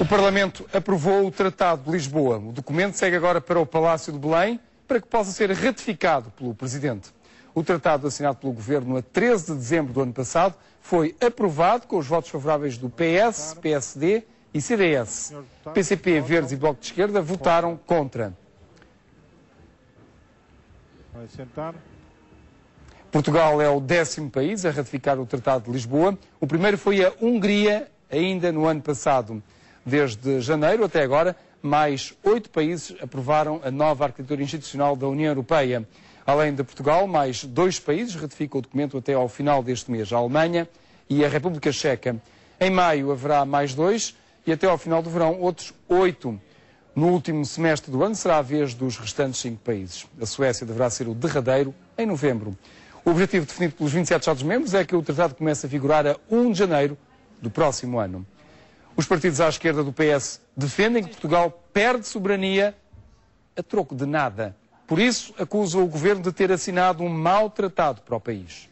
O Parlamento aprovou o Tratado de Lisboa. O documento segue agora para o Palácio de Belém para que possa ser ratificado pelo Presidente. O tratado assinado pelo Governo a 13 de dezembro do ano passado foi aprovado com os votos favoráveis do PS, PSD e CDS. PCP, Verdes e Bloco de Esquerda votaram contra. Vai sentar. Portugal é o décimo país a ratificar o Tratado de Lisboa. O primeiro foi a Hungria, ainda no ano passado. Desde janeiro até agora, mais oito países aprovaram a nova arquitetura institucional da União Europeia. Além de Portugal, mais dois países ratificam o documento até ao final deste mês: a Alemanha e a República Checa. Em maio haverá mais dois e até ao final do verão outros oito. No último semestre do ano será a vez dos restantes cinco países. A Suécia deverá ser o derradeiro em novembro. O objetivo definido pelos 27 Estados-membros é que o tratado comece a figurar a 1 de janeiro do próximo ano. Os partidos à esquerda do PS defendem que Portugal perde soberania a troco de nada. Por isso, acusam o governo de ter assinado um mau tratado para o país.